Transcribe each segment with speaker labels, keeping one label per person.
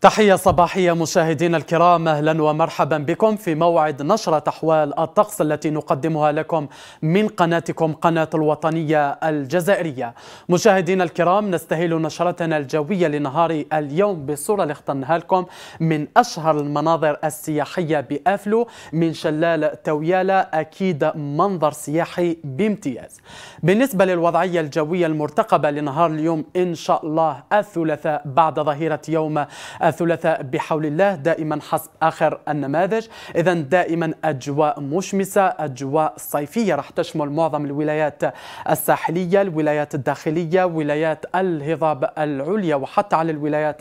Speaker 1: تحية صباحية مشاهدينا الكرام أهلا ومرحبا بكم في موعد نشرة أحوال الطقس التي نقدمها لكم من قناتكم قناة الوطنية الجزائرية مشاهدينا الكرام نستهل نشرتنا الجوية لنهار اليوم بصورة لاختنها لكم من أشهر المناظر السياحية بأفلو من شلال تويالا أكيد منظر سياحي بامتياز بالنسبة للوضعية الجوية المرتقبة لنهار اليوم إن شاء الله الثلاثاء بعد ظهيرة يوم الثلاثاء بحول الله دائما حسب آخر النماذج إذا دائما أجواء مشمسة أجواء صيفية راح تشمل معظم الولايات الساحلية الولايات الداخلية ولايات الهضاب العليا وحتى على الولايات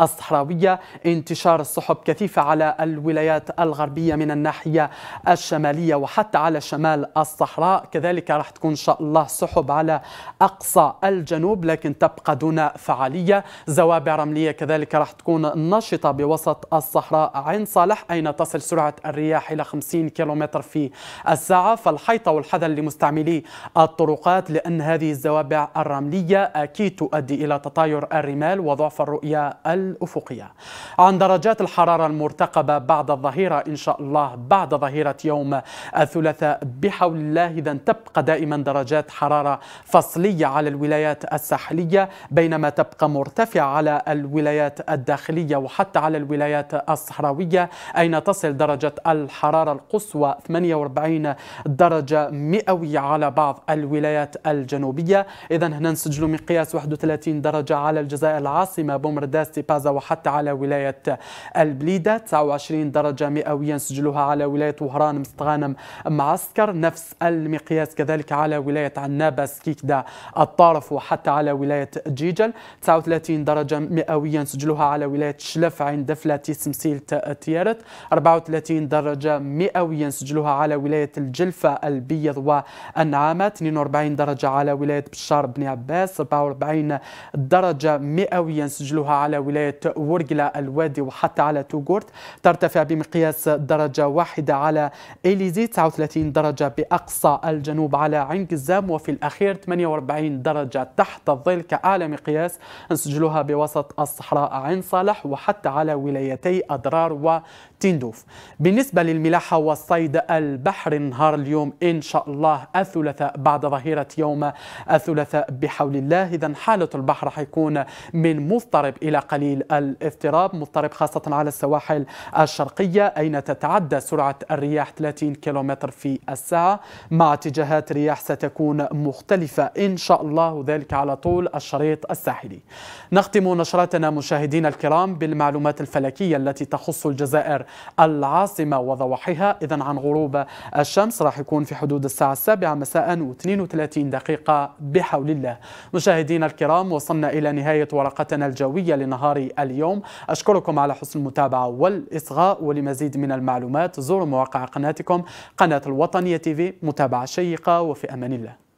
Speaker 1: الصحراوية انتشار السحب كثيفة على الولايات الغربية من الناحية الشمالية وحتى على شمال الصحراء كذلك راح تكون إن شاء الله سحب على أقصى الجنوب لكن تبقى دون فعالية زوابع رملية كذلك راح تكون نشطة بوسط الصحراء عين صالح أين تصل سرعة الرياح إلى 50 كم في الساعة فالحيطة والحذر لمستعملي الطرقات لأن هذه الزوابع الرملية أكيد تؤدي إلى تطاير الرمال وضعف الرؤية الأفقية عن درجات الحرارة المرتقبة بعد الظهيرة إن شاء الله بعد ظهيرة يوم الثلاثاء بحول الله إذا تبقى دائما درجات حرارة فصلية على الولايات الساحلية بينما تبقى مرتفعة على الولايات الداخلية الشمالية وحتى على الولايات الصحراوية أين تصل درجة الحرارة القصوى 48 درجة مئوية على بعض الولايات الجنوبية إذا هنا نسجل مقياس 31 درجة على الجزائر العاصمة بومرداس تيبازا وحتى على ولاية البليدة 29 درجة مئوية نسجلها على ولاية وهران مستغانم معسكر نفس المقياس كذلك على ولاية عنابة سكيكدا الطارف وحتى على ولاية جيجل 39 درجة مئوية نسجلها على ولاية ولاية شلف عند دفلة تمثيل تيارت 34 درجة مئوية سجلوها على ولاية الجلفة البيض والنعامة 42 درجة على ولاية بشار بن عباس 44 درجة مئوية سجلوها على ولاية ورقلة الوادي وحتى على توغورت ترتفع بمقياس درجة واحدة على إليزي 39 درجة بأقصى الجنوب على عين قزام وفي الأخير 48 درجة تحت الظل كأعلى مقياس نسجلوها بوسط الصحراء عين صالح الرشح وحتى على ولايتي أضرار وتندوف بالنسبة للملاحة والصيد البحر نهار اليوم إن شاء الله الثلاثاء بعد ظهيرة يوم الثلاثاء بحول الله إذا حالة البحر حيكون من مضطرب إلى قليل الاضطراب مضطرب خاصة على السواحل الشرقية أين تتعدى سرعة الرياح 30 كيلومتر في الساعة مع اتجاهات رياح ستكون مختلفة إن شاء الله وذلك على طول الشريط الساحلي نختم نشرتنا مشاهدينا الكرام الاهتمام بالمعلومات الفلكية التي تخص الجزائر العاصمة وضواحيها إذا عن غروب الشمس راح يكون في حدود الساعة السابعة مساء و32 دقيقة بحول الله مشاهدينا الكرام وصلنا إلى نهاية ورقتنا الجوية لنهار اليوم أشكركم على حسن المتابعة والإصغاء ولمزيد من المعلومات زوروا مواقع قناتكم قناة الوطنية تيفي متابعة شيقة وفي أمان الله